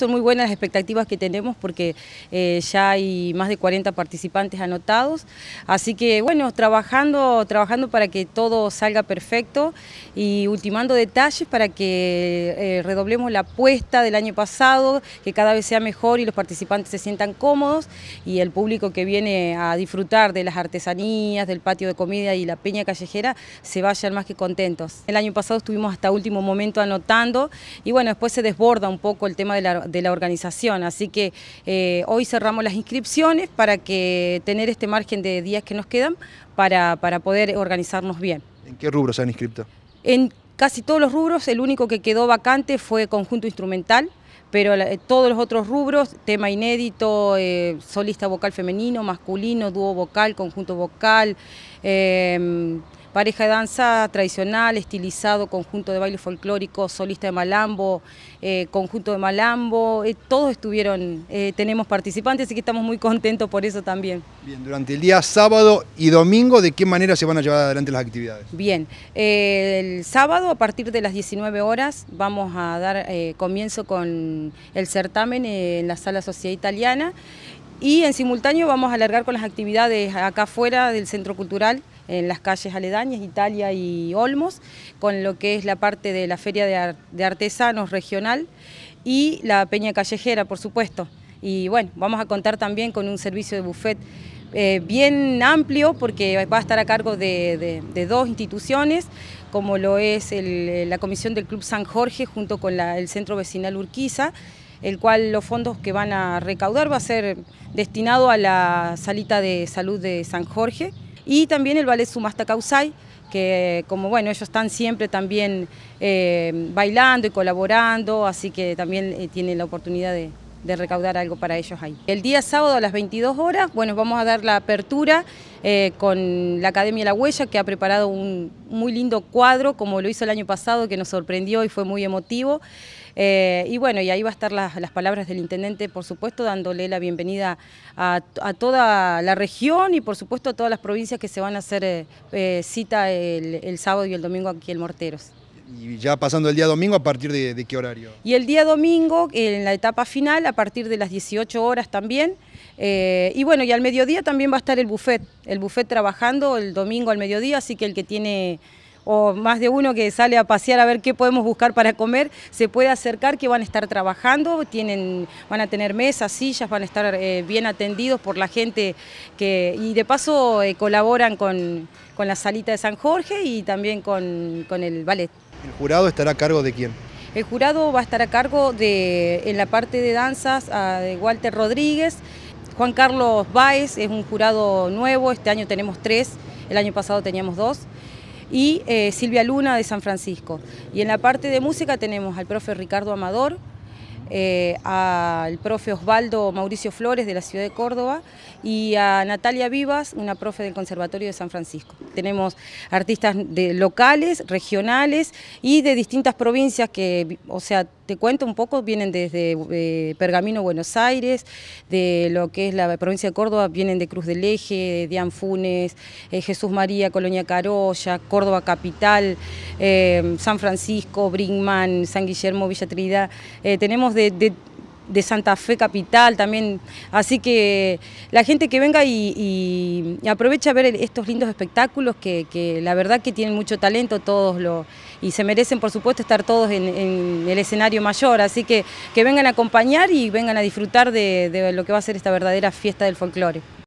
son muy buenas las expectativas que tenemos porque eh, ya hay más de 40 participantes anotados. Así que bueno, trabajando, trabajando para que todo salga perfecto y ultimando detalles para que eh, redoblemos la apuesta del año pasado, que cada vez sea mejor y los participantes se sientan cómodos y el público que viene a disfrutar de las artesanías, del patio de comida y la peña callejera se vayan más que contentos. El año pasado estuvimos hasta último momento anotando y bueno, después se desborda un poco el tema de la, de la organización. Así que eh, hoy cerramos las inscripciones para que tener este margen de días que nos quedan para, para poder organizarnos bien. ¿En qué rubros se han inscrito? En casi todos los rubros, el único que quedó vacante fue conjunto instrumental, pero eh, todos los otros rubros, tema inédito, eh, solista vocal femenino, masculino, dúo vocal, conjunto vocal, em, pareja de danza tradicional, estilizado, conjunto de baile folclórico, solista de malambo, eh, conjunto de malambo, eh, todos estuvieron, eh, tenemos participantes, así que estamos muy contentos por eso también. Bien, durante el día sábado y domingo, ¿de qué manera se van a llevar adelante las actividades? Bien, el sábado a partir de las 19 horas vamos a dar comienzo con el certamen en la Sala Sociedad Italiana y en simultáneo vamos a alargar con las actividades acá afuera del Centro Cultural en las calles aledañas, Italia y Olmos, con lo que es la parte de la Feria de, Artesanos Regional y la Peña Callejera, por supuesto. Y bueno, vamos a contar también con un servicio de buffet eh, bien amplio porque va a estar a cargo de, dos instituciones, como lo es eh, la Comisión del Club San Jorge junto con el Centro Vecinal Urquiza, el cual los fondos que van a recaudar va a ser destinado a la salita de salud de San Jorge, y también el ballet Sumasta causai que como bueno, ellos están siempre también eh, bailando y colaborando, así que también eh, tienen la oportunidad de, de recaudar algo para ellos ahí. El día sábado a las 22 horas, bueno, vamos a dar la apertura eh, con la Academia La Huella, que ha preparado un muy lindo cuadro, como lo hizo el año pasado, que nos sorprendió y fue muy emotivo. Eh, y bueno, y ahí va a estar las, palabras del intendente, por supuesto, dándole la bienvenida a, toda la región y por supuesto a todas las provincias que se van a hacer eh, cita el, el sábado y el domingo aquí en Morteros y ya pasando el día domingo, ¿a partir de, qué horario? Y el día domingo, en la etapa final, a partir de las 18 horas también. Eh, y bueno, y al mediodía también va a estar el buffet, el buffet trabajando el domingo al mediodía, así que el que tiene o más de uno que sale a pasear a ver qué podemos buscar para comer, se puede acercar que van a estar trabajando, tienen, van a tener mesas, sillas, van a estar eh, bien atendidos por la gente que, y de paso eh, colaboran con, con, la salita de San Jorge y también con, con el ballet. ¿El jurado estará a cargo de quién? El jurado va a estar a cargo de, en la parte de danzas, ah, de Walter Rodríguez. Juan Carlos Báez es un jurado nuevo, este año tenemos tres, el año pasado teníamos dos. Y eh, Silvia Luna de San Francisco. Y en la parte de música tenemos al profe Ricardo Amador, eh, al profe Osvaldo Mauricio Flores de la ciudad de Córdoba y a Natalia Vivas, una profe del Conservatorio de San Francisco. Tenemos artistas de locales, regionales y de distintas provincias que, o sea, te cuento un poco, vienen desde eh, Pergamino, Buenos Aires, de lo que es la provincia de Córdoba, vienen de Cruz del Eje, de Anfunes, eh, Jesús María, Colonia Carolla, Córdoba Capital, eh, San Francisco, Brinkman, San Guillermo, Villa Trinidad. tenemos de de Santa Fe Capital también. Así que la gente que venga y, aproveche aprovecha a ver estos lindos espectáculos que, la verdad que tienen mucho talento todos lo, y se merecen por supuesto estar todos en, el escenario mayor. Así que que vengan a acompañar y vengan a disfrutar de, de lo que va a ser esta verdadera fiesta del folclore.